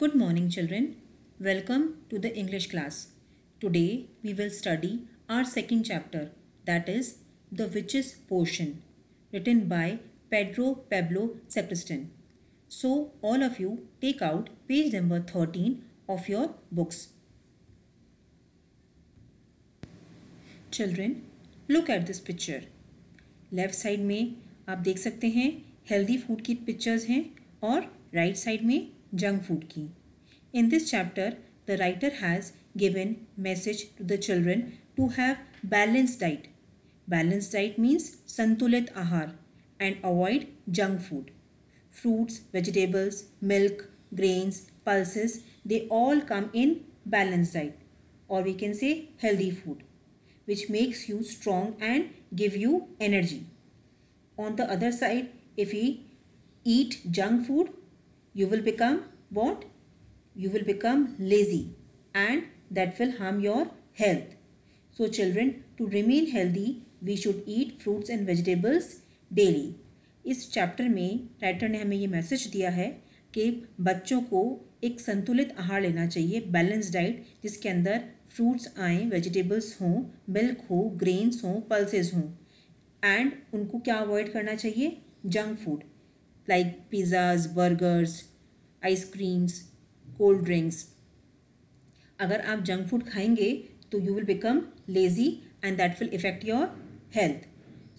Good morning children. Welcome to the English class. Today we will study our second chapter that is The witch's Potion written by Pedro Pablo Sacristan. So all of you take out page number 13 of your books. Children, look at this picture. left side mein aap dekh sakte hain healthy food ki pictures hain aur right right side में junk food ki. In this chapter, the writer has given message to the children to have balanced diet. Balanced diet means santulit ahar and avoid junk food. Fruits, vegetables, milk, grains, pulses, they all come in balanced diet or we can say healthy food which makes you strong and give you energy. On the other side, if we eat junk food, you will become what? You will become lazy and that will harm your health. So children, to remain healthy, we should eat fruits and vegetables daily. इस chapter में writer ने हमें ये message दिया है कि बच्चों को एक संतुलित आहार लेना चाहिए बैलेंस डाइट जिसके अंदर फ्रूट्स आएँ वेजिटेबल्स हों मिल्क हो ग्रेन्स हों पल्सेस हों एंड उनको क्या अवॉइड करना चाहिए junk food like pizzas, burgers, ice creams, cold drinks. अगर आप junk food खाएंगे तो you will become lazy and that will affect your health.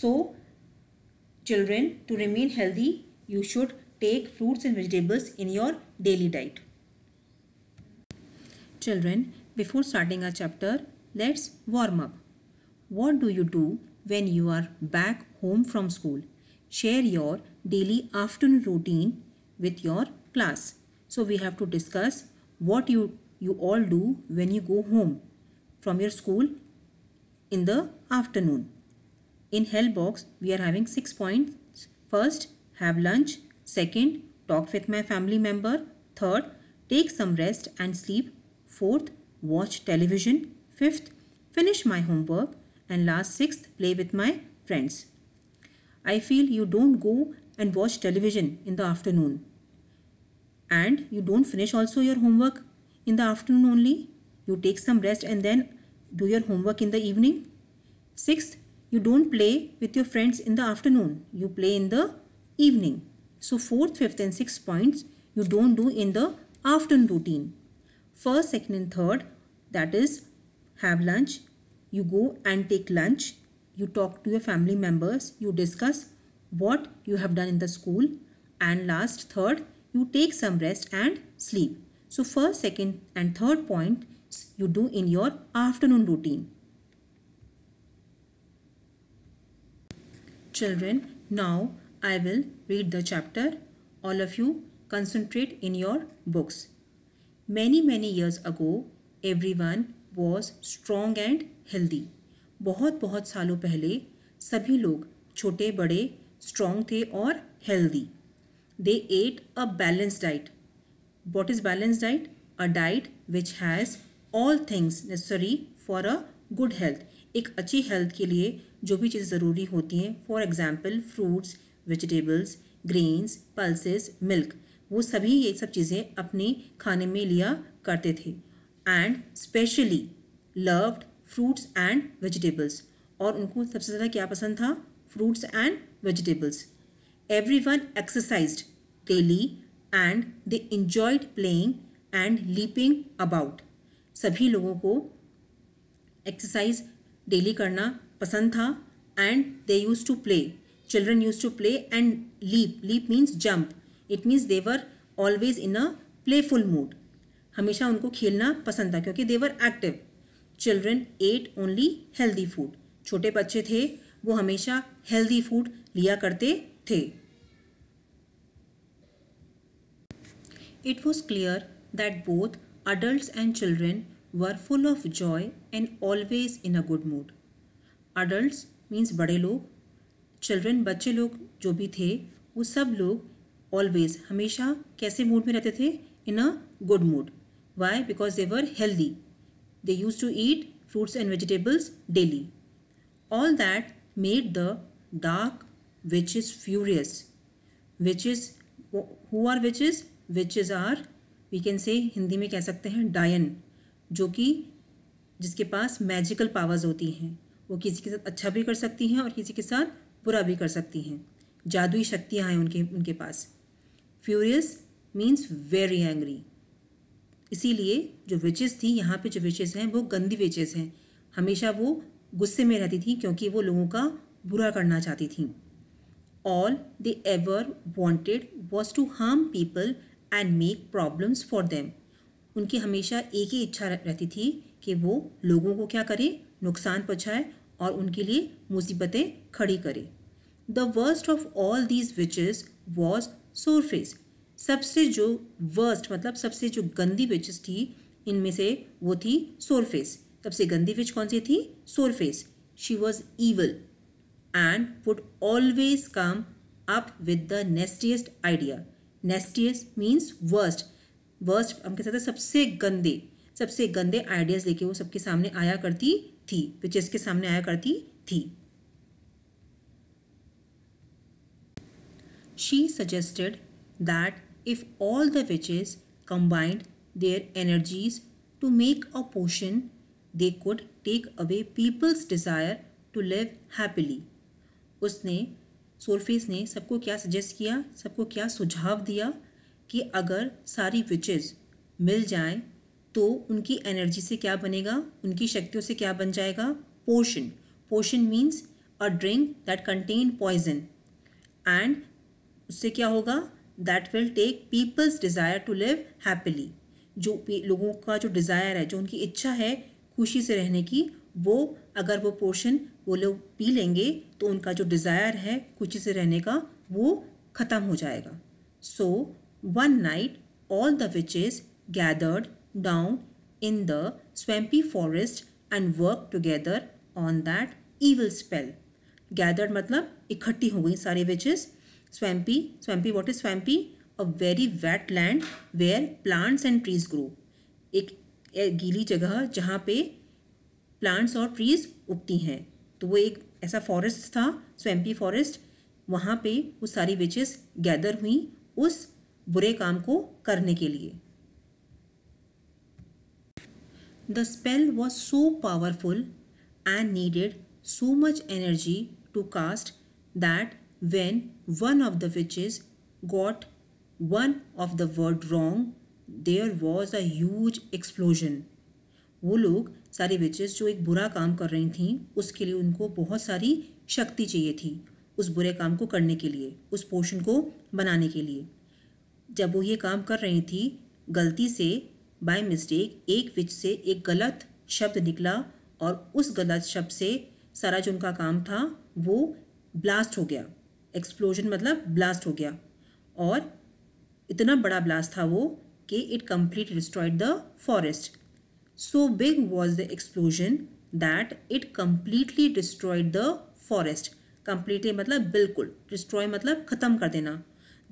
So, children to remain healthy, you should take fruits and vegetables in your daily diet. Children, before starting our chapter, let's warm up. What do you do when you are back home from school? Share your daily afternoon routine with your class. So we have to discuss what you, you all do when you go home from your school in the afternoon. In Hellbox, we are having six points. First, have lunch. Second, talk with my family member. Third, take some rest and sleep. Fourth, watch television. Fifth, finish my homework. And last, sixth, play with my friends. I feel you don't go and watch television in the afternoon. And you don't finish also your homework in the afternoon only. You take some rest and then do your homework in the evening. Sixth, you don't play with your friends in the afternoon. You play in the evening. So fourth, fifth and sixth points you don't do in the afternoon routine. First, second and third that is have lunch. You go and take lunch. You talk to your family members. You discuss what you have done in the school and last third you take some rest and sleep. So first, second and third point you do in your afternoon routine. Children, now I will read the chapter. All of you concentrate in your books. Many many years ago, everyone was strong and healthy. बहुत बहुत सालों पहले सभी लोग छोटे बड़े strong थे और healthy they ate a balance diet what is balance diet a diet which has all things necessary for a good health एक अच्छी हेल्थ के लिए जो भी चीज़ ज़रूरी होती हैं for example fruits vegetables grains pulses milk वो सभी ये सब चीज़ें अपने खाने में लिया करते थे and specially loved fruits and vegetables और उनको सबसे ज़्यादा क्या पसंद था fruits and vegetables. Everyone exercised daily and they enjoyed playing and leaping about. सभी लोगों को एक्सरसाइज डेली करना पसंद था and they use to play children use to play and leap leap means jump it means they were always in a playful mood हमेशा उनको खेलना पसंद था क्योंकि they were active children ate only healthy food छोटे बच्चे थे वो हमेशा हेल्दी फूड लिया करते थे it was clear that both adult and children were full of joy and always in a good mood adult means बड़े लोग चिल्ड्रेन बच्चे लोग जो भी थे वो सब लोग ऑलवेज हमेशा कैसे मूड में रहते थे in a good mood why because they were healthy they use to eat fruits and vegetables daily all that made the dark witches furious. Witches, who are witches? Witches are, we can say Hindi में कह सकते हैं डायन जो कि जिसके पास magical powers होती हैं वो किसी के साथ अच्छा भी कर सकती हैं और किसी के साथ बुरा भी कर सकती हैं जादुई शक्तियाँ हैं उनके उनके पास फ्यूरियस मीन्स वेरी एंग्री इसीलिए जो विचेस थी यहाँ पे जो विचेस हैं वो गंदी विचेस हैं हमेशा वो गुस्से में रहती थी क्योंकि वो लोगों का बुरा करना चाहती थी all they ever wanted was to harm people and make problems for them. उनकी हमेशा एक ही इच्छा रहती थी कि वो लोगों को क्या करे नुकसान पहुँचाए और उनके लिए मुसीबतें खड़ी करे the worst of all these witches was Sourface सबसे जो वर्स्ट मतलब सबसे जो गंदी विचेस थी इनमें से वो थी सोरफेस सबसे गंदी विच कौन सी थी Sourface she was evil and would always come up with the nastiest idea. Nastiest means worst. worst हम कह सकते हैं सबसे गंदे सबसे गंदे आइडियाज़ लेके वो सबके सामने आया करती थी पिक्चर्स के सामने आया करती थी she suggested that if all the witches combined their energies to make a potion, they could take away people's desire to live happily. उसने सोल्फेस ने सबको क्या सजेस्ट किया सबको क्या सुझाव दिया कि अगर सारी विचेज़ मिल जाएं तो उनकी एनर्जी से क्या बनेगा उनकी शक्तियों से क्या बन जाएगा potion potion means a drink that contain poison and उससे क्या होगा that will take people's desire to live happily जो लोगों का जो डिज़ायर है जो उनकी इच्छा है खुशी से रहने की वो अगर वो पोर्शन वो लोग पी लेंगे तो उनका जो डिज़ायर है कुछ से रहने का वो ख़त्म हो जाएगा so one night all the witches gathered down in the swampy forest and work together on that evil spell gathered मतलब इकट्ठी हो गई सारी witches swampy swampy what is swampy a very wet land where plants and trees grow एक गीली जगह जहाँ पे प्लांट्स और ट्रीज उगती हैं तो वो एक ऐसा फॉरेस्ट था स्वैम्पी फॉरेस्ट वहाँ पे वो सारी विचेस गैदर हुई उस बुरे काम को करने के लिए the spell was so powerful and needed so much energy to cast that when one of the witches got one of the word wrong there was a huge explosion वो लोग सारी विचेस जो एक बुरा काम कर रही थी उसके लिए उनको बहुत सारी शक्ति चाहिए थी उस बुरे काम को करने के लिए उस पोर्शन को बनाने के लिए जब वो ये काम कर रही थी गलती से बाय मिस्टेक एक विच से एक गलत शब्द निकला और उस गलत शब्द से सारा जो उनका काम था वो ब्लास्ट हो गया एक्सप्लोजन मतलब ब्लास्ट हो गया और इतना बड़ा ब्लास्ट था वो कि it complete destroyed the forest So big was the explosion that it completely destroyed the forest. Completely matlab बिल्कुल destroy matlab ख़त्म कर देना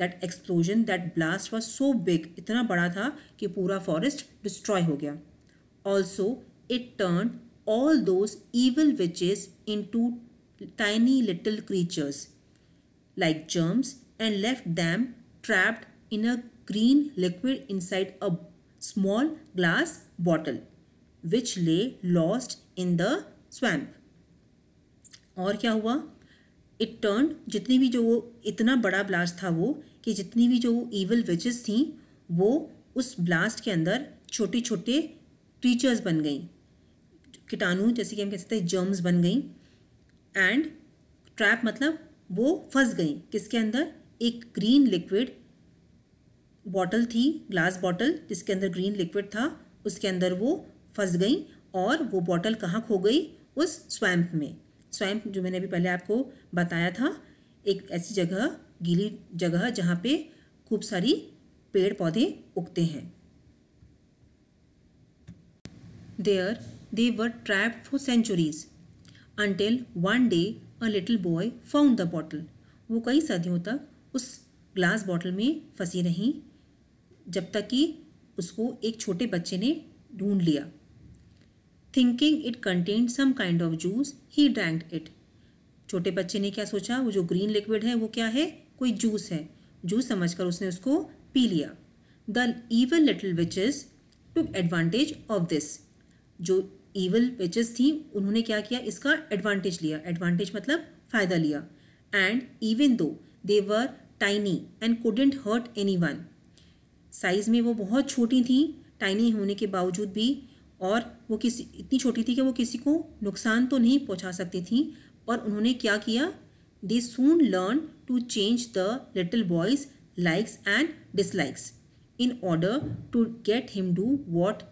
that explosion that blast was so big इतना बड़ा था कि पूरा forest destroy हो गया Also it turned all those evil witches into tiny little creatures like germs and left them trapped in a green liquid inside a small glass bottle. विच ले lost in the swamp और क्या हुआ it turn जितनी भी जो वो इतना बड़ा ब्लास्ट था वो कि जितनी भी जो ईवल विचेस थी वो उस ब्लास्ट के अंदर छोटे छोटे क्रीचर्स बन गई कीटाणु जैसे कि हम कह सकते हैं जर्म्स बन गई एंड ट्रैप मतलब वो फंस गई किसके अंदर एक ग्रीन लिक्विड बॉटल थी ग्लास बॉटल जिसके अंदर ग्रीन लिक्विड था उसके अंदर वो फंस गई और वो बॉटल कहाँ खो गई उस स्वैम्प में स्वैम्प जो मैंने अभी पहले आपको बताया था एक ऐसी जगह गीली जगह जहाँ पे खूब सारी पेड़ पौधे उगते हैं there they were trap for centuries until one day a little boy found the bottle वो कई सदियों तक उस ग्लास बॉटल में फंसी रहीं जब तक कि उसको एक छोटे बच्चे ने ढूंढ लिया thinking it contain some kind of juice he drank it छोटे बच्चे ने क्या सोचा वो जो ग्रीन लिक्विड है वो क्या है कोई जूस है जूस समझकर उसने उसको पी लिया the evil little witches took advantage of this जो ईवल विचेस थी उन्होंने क्या किया इसका एडवांटेज लिया एडवांटेज मतलब फ़ायदा लिया and even though they were tiny and couldn't hurt anyone size में वो बहुत छोटी थी टाइनी होने के बावजूद भी और वो किसी इतनी छोटी थी कि वो किसी को नुकसान तो नहीं पहुंचा सकती थी पर उन्होंने क्या किया they soon learn to change the little boys likes and dislikes in order to get him do what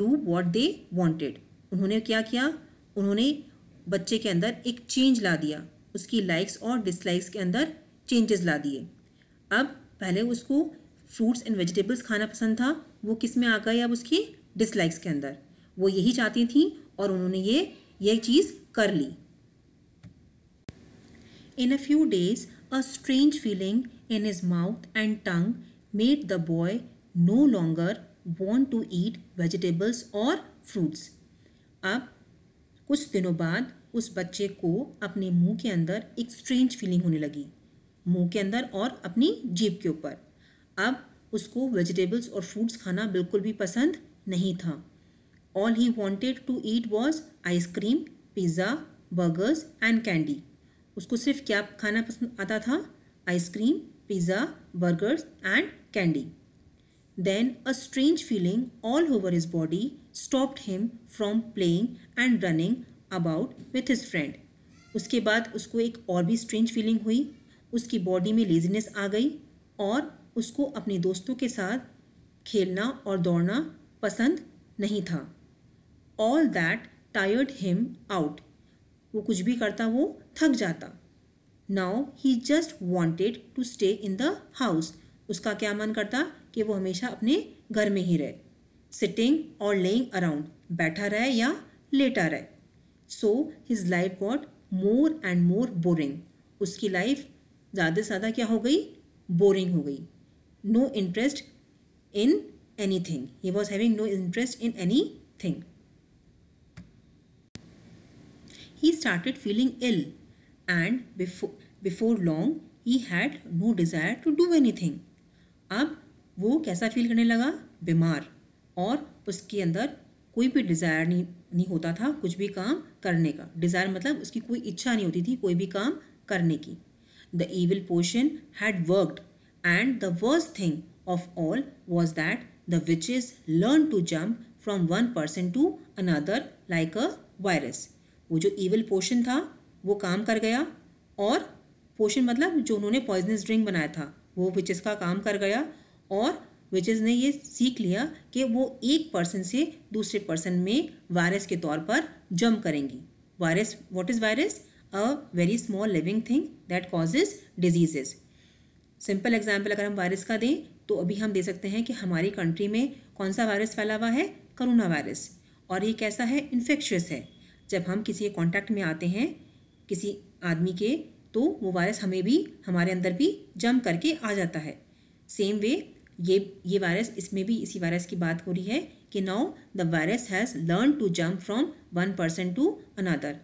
do what they wanted उन्होंने क्या किया उन्होंने बच्चे के अंदर एक चेंज ला दिया उसकी लाइक्स और डिसलाइक्स के अंदर चेंजेस ला दिए अब पहले उसको फ्रूट्स एंड वेजिटेबल्स खाना पसंद था वो किस में आ गए अब उसकी डिसलाइक्स के अंदर वो यही चाहती थी और उन्होंने ये ये चीज़ कर ली in a few days a strange feeling in his mouth and tongue made the boy no longer want to eat vegetables और फ्रूट्स अब कुछ दिनों बाद उस बच्चे को अपने मुंह के अंदर एक स्ट्रेंज फीलिंग होने लगी मुंह के अंदर और अपनी जीप के ऊपर अब उसको वेजिटेबल्स और फ्रूट्स खाना बिल्कुल भी पसंद नहीं था all he wanted to eat was ice cream pizza burgers and candy उसको सिर्फ क्या खाना पसंद आता था ice cream pizza burgers and candy then a strange feeling all over his body stopped him from playing and running about with his friend उसके बाद उसको एक और भी स्ट्रेंज फीलिंग हुई उसकी बॉडी में लेजीनेस आ गई और उसको अपने दोस्तों के साथ खेलना और दौड़ना पसंद नहीं था all that tired him out वो कुछ भी करता वो थक जाता now he just wanted to stay in the house उसका क्या मन करता कि वो हमेशा अपने घर में ही रहे सिटिंग और लेइंग अराउंड बैठा रहे या लेटा रहे so his life got more and more boring उसकी लाइफ ज़्यादा से ज़्यादा क्या हो गई बोरिंग हो गई no interest in anything. He was having no interest in any thing He started feeling ill and before, before long he had no desire to do anything. ab wo kaisa feel karne laga bimar aur uske andar koi bhi desire nahi नहीं होता था कुछ भी काम करने का desire मतलब उसकी कोई इच्छा नहीं होती थी कोई भी काम करने की the evil potion had worked and the worst thing of all was that the witches learn to jump from one person to another like a virus. वो जो evil potion था वो काम कर गया और पोशन मतलब जो उन्होंने पॉइजनस ड्रिंक बनाया था वो विचेस का काम कर गया और विचेस ने ये सीख लिया कि वो एक पर्सन से दूसरे पर्सन में वायरस के तौर पर जम करेंगी virus what is virus a very small living thing that causes diseases simple example अगर हम वायरस का दें तो अभी हम दे सकते हैं कि हमारी कंट्री में कौन सा वायरस फैला हुआ है करोना वायरस और ये कैसा है इन्फेक्शस है जब हम किसी के में आते हैं किसी आदमी के तो वो वायरस हमें भी हमारे अंदर भी जम करके आ जाता है सेम वे ये ये वायरस इसमें भी इसी वायरस की बात हो रही है कि now the virus has learn to jump from one person to another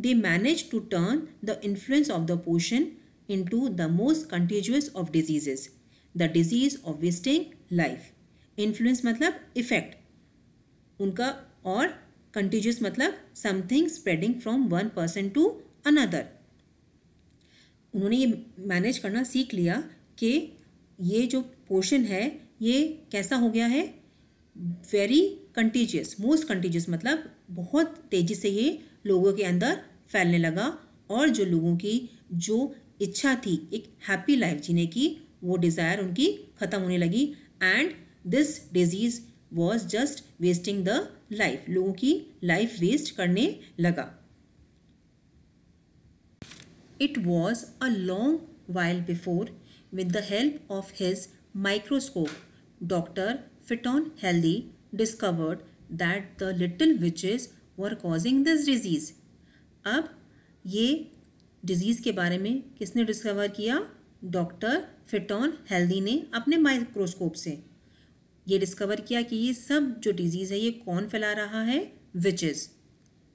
they manage to turn the influence of the potion into the most contagious of diseases the disease of wasting life influence मतलब effect उनका और contagious मतलब something spreading from one person to another उन्होंने ये manage करना सीख लिया कि ये जो पोर्शन है ये कैसा हो गया है वेरी कंटीजियस मोस्ट कंटीजियस मतलब बहुत तेज़ी से ये लोगों के अंदर फैलने लगा और जो लोगों की जो इच्छा थी एक हैप्पी लाइफ जीने की वो डिज़ायर उनकी ख़त्म होने लगी and this disease was just wasting the life लोगों की लाइफ वेस्ट करने लगा it was a long while before with the help of his microscope doctor Fitton healthy discovered that the little witches were causing this disease अब ये disease के बारे में किसने डिस्कवर किया डॉक्टर फिटोन हेल्दी ने अपने माइक्रोस्कोप से ये डिस्कवर किया कि ये सब जो डिजीज़ है ये कौन फैला रहा है which is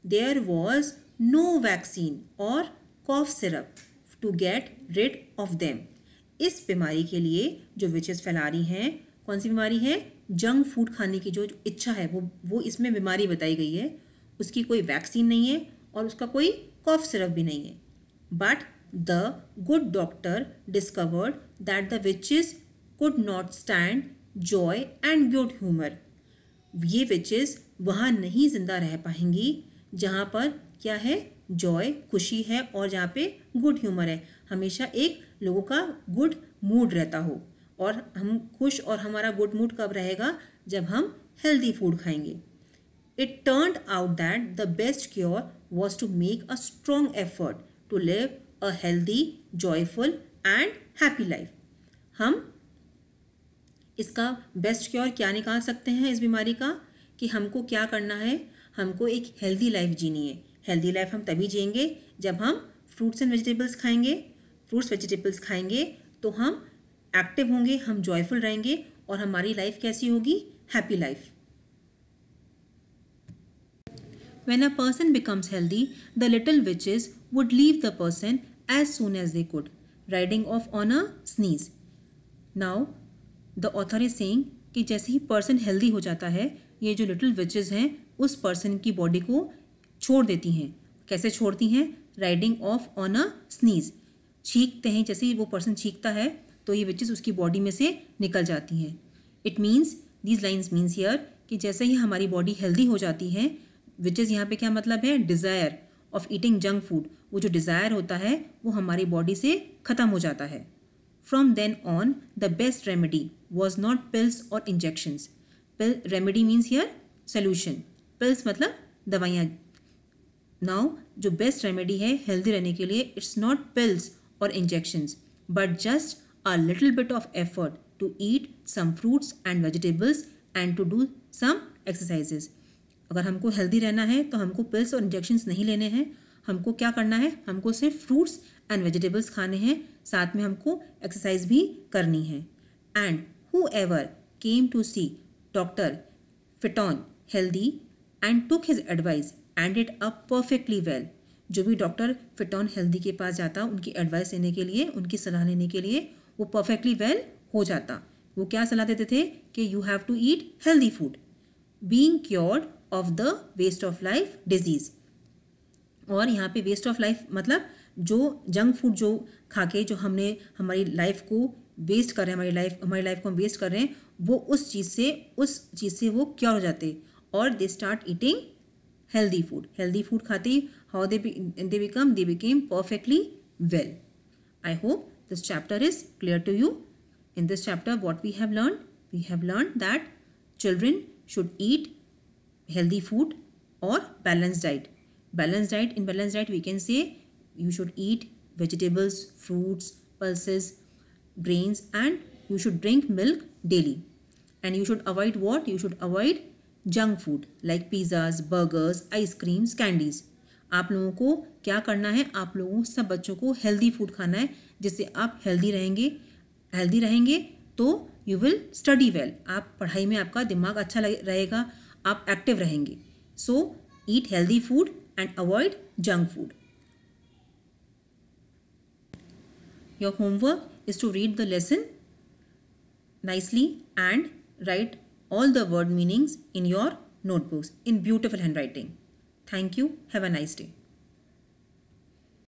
there was no vaccine और cough syrup to get rid of them इस बीमारी के लिए जो विचेस फैला रही हैं कौन सी बीमारी है जंक फूड खाने की जो इच्छा है वो वो इसमें बीमारी बताई गई है उसकी कोई वैक्सीन नहीं है और उसका कोई कॉफ सिरप भी नहीं है but the good doctor discovered that the witches could not stand joy and good humor. ये विचेस वहाँ नहीं ज़िंदा रह पाएंगी जहाँ पर क्या है जॉय खुशी है और जहाँ पे गुड ह्यूमर है हमेशा एक लोगों का गुड मूड रहता हो और हम खुश और हमारा गुड मूड कब रहेगा जब हम हेल्दी फूड खाएंगे it turned out that the best cure was to make a strong effort to live a healthy joyful and happy life हम इसका बेस्ट क्योर क्या निकाल सकते हैं इस बीमारी का कि हमको क्या करना है हमको एक हेल्दी लाइफ जीनी है हेल्दी लाइफ हम तभी जिएंगे जब हम फ्रूट्स एंड वेजिटेबल्स खाएंगे फ्रूट्स वेजिटेबल्स खाएंगे तो हम एक्टिव होंगे हम जॉयफुल रहेंगे और हमारी लाइफ कैसी होगी happy life when a person becomes healthy the little witches would leave the person as soon as they could, riding off on a sneeze. Now, the author is saying कि जैसे ही person healthy हो जाता है ये जो little witches हैं उस person की बॉडी को छोड़ देती हैं कैसे छोड़ती हैं riding off on a sneeze छींकते हैं जैसे ही वो पर्सन छींकता है तो ये विचेज़ उसकी बॉडी में से निकल जाती हैं it means these lines means here कि जैसे ही हमारी बॉडी हेल्दी हो जाती है विचेज़ यहाँ पे क्या मतलब है desire of eating junk food वो जो डिज़ायर होता है वो हमारी बॉडी से ख़त्म हो जाता है from then on the best remedy was not pills और injections pill remedy means your solution pills मतलब दवाइयाँ नाउ जो बेस्ट रेमेडी है हेल्दी रहने के लिए इट्स नॉट पिल्स और injections but just a little bit of effort to eat some fruits and vegetables and to do some exercises अगर हमको हेल्दी रहना है तो हमको पिल्स और इंजेक्शंस नहीं लेने हैं हमको क्या करना है हमको सिर्फ फ्रूट्स एंड वेजिटेबल्स खाने हैं साथ में हमको एक्सरसाइज भी करनी है and whoever came to see doctor Fitton healthy and took his advice and it up perfectly well जो भी डॉक्टर फिटॉन हेल्दी के पास जाता उनकी एडवाइस लेने के लिए उनकी सलाह लेने के लिए वो परफेक्टली वेल हो जाता वो क्या सलाह देते थे कि you have to eat healthy food being cured of the waste of life disease और यहाँ पे वेस्ट ऑफ लाइफ मतलब जो जंक फूड जो खा के जो हमने हमारी लाइफ को वेस्ट कर रहे हैं हमारी लाइफ हमारी लाइफ को हम वेस्ट कर रहे हैं वो उस चीज़ से उस चीज़ से वो क्योर हो जाते और they start eating healthy food healthy food खाते ही how they they become they became perfectly well I hope this chapter is clear to you in this chapter what we have learn we have learn that children should eat healthy food or balanced diet balanced diet in balanced diet we can say you should eat vegetables fruits pulses grains and you should drink milk daily and you should avoid what you should avoid junk food like pizzas burgers ice creams candies आप लोगों को क्या करना है आप लोगों सब बच्चों को हेल्दी फूड खाना है जिससे आप हेल्दी रहेंगे हेल्दी रहेंगे तो यू विल स्टडी वेल आप पढ़ाई में आपका दिमाग अच्छा रहेगा आप एक्टिव रहेंगे so eat healthy food and avoid junk food your homework is to read the lesson nicely and write all the word meanings in your notebooks in beautiful handwriting thank you have a nice day